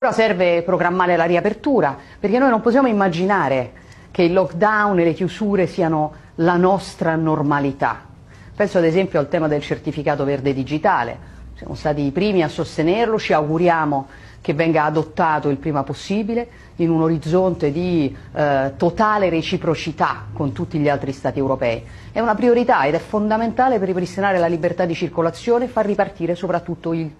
Ora serve programmare la riapertura, perché noi non possiamo immaginare che il lockdown e le chiusure siano la nostra normalità. Penso ad esempio al tema del certificato verde digitale, siamo stati i primi a sostenerlo, ci auguriamo che venga adottato il prima possibile in un orizzonte di eh, totale reciprocità con tutti gli altri Stati europei. È una priorità ed è fondamentale per ripristinare la libertà di circolazione e far ripartire soprattutto il